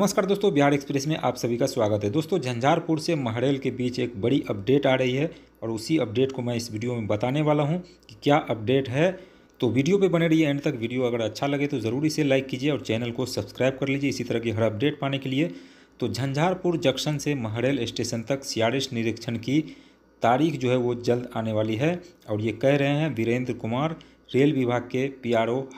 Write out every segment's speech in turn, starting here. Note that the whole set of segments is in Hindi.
नमस्कार दोस्तों बिहार एक्सप्रेस में आप सभी का स्वागत है दोस्तों झंझारपुर से महड़ेल के बीच एक बड़ी अपडेट आ रही है और उसी अपडेट को मैं इस वीडियो में बताने वाला हूँ कि क्या अपडेट है तो वीडियो पे बने रहिए एंड तक वीडियो अगर अच्छा लगे तो ज़रूर इसे लाइक कीजिए और चैनल को सब्सक्राइब कर लीजिए इसी तरह की हर अपडेट पाने के लिए तो झंझारपुर जंक्शन से महड़ेल स्टेशन तक सियारिश निरीक्षण की तारीख जो है वो जल्द आने वाली है और ये कह रहे हैं वीरेंद्र कुमार रेल विभाग के पी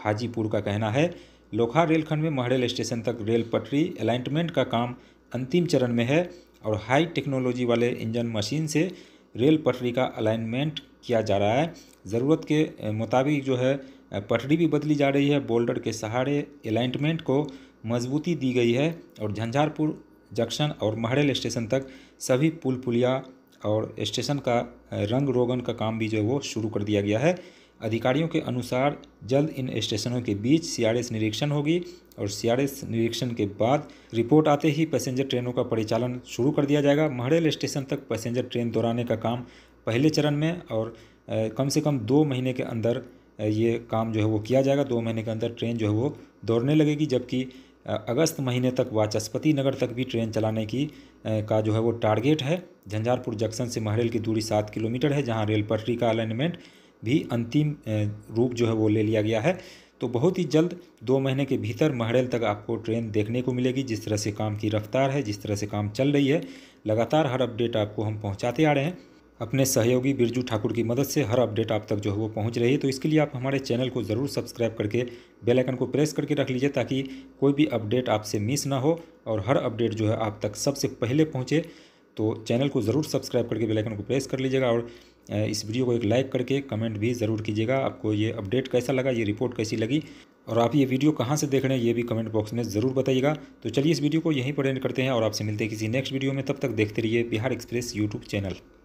हाजीपुर का कहना है लोखा रेलखंड में महड़ेल स्टेशन तक रेल पटरी अलाइंटमेंट का काम अंतिम चरण में है और हाई टेक्नोलॉजी वाले इंजन मशीन से रेल पटरी का अलाइनमेंट किया जा रहा है ज़रूरत के मुताबिक जो है पटरी भी बदली जा रही है बोल्डर के सहारे अलाइनमेंट को मजबूती दी गई है और झंझारपुर जंक्शन और महड़ेल स्टेशन तक सभी पुल पुलिया और स्टेशन का रंग रोगन का काम भी जो है वो शुरू कर दिया गया है अधिकारियों के अनुसार जल्द इन स्टेशनों के बीच सीआरएस निरीक्षण होगी और सीआरएस निरीक्षण के बाद रिपोर्ट आते ही पैसेंजर ट्रेनों का परिचालन शुरू कर दिया जाएगा महड़ेल स्टेशन तक पैसेंजर ट्रेन दौड़ाने का काम पहले चरण में और कम से कम दो महीने के अंदर ये काम जो है वो किया जाएगा दो महीने के अंदर ट्रेन जो है वो दौड़ने लगेगी जबकि अगस्त महीने तक वाचस्पति नगर तक भी ट्रेन चलाने की का जो है वो टारगेट है झंझारपुर जंक्शन से महरेल की दूरी सात किलोमीटर है जहां रेल पटरी का अलाइनमेंट भी अंतिम रूप जो है वो ले लिया गया है तो बहुत ही जल्द दो महीने के भीतर महड़ेल तक आपको ट्रेन देखने को मिलेगी जिस तरह से काम की रफ्तार है जिस तरह से काम चल रही है लगातार हर अपडेट आपको हम पहुँचाते आ रहे हैं अपने सहयोगी बिरजू ठाकुर की मदद से हर अपडेट आप तक जो है वो पहुंच रही है तो इसके लिए आप हमारे चैनल को ज़रूर सब्सक्राइब करके बेल आइकन को प्रेस करके रख लीजिए ताकि कोई भी अपडेट आपसे मिस ना हो और हर अपडेट जो है आप तक सबसे पहले पहुंचे तो चैनल को ज़रूर सब्सक्राइब करके बेल आइकन को प्रेस कर लीजिएगा और इस वीडियो को एक लाइक करके कमेंट भी ज़रूर कीजिएगा आपको ये अपडेट कैसा लगा ये रिपोर्ट कैसी लगी और आप ये वीडियो कहाँ से देख रहे हैं ये भी कमेंट बॉक्स में ज़रूर बताइएगा तो चलिए इस वीडियो को यहीं पर एंड करते हैं और आपसे मिलते हैं किसी नेक्स्ट वीडियो में तब तक देखते रहिए बिहार एक्सप्रेस यूट्यूब चैनल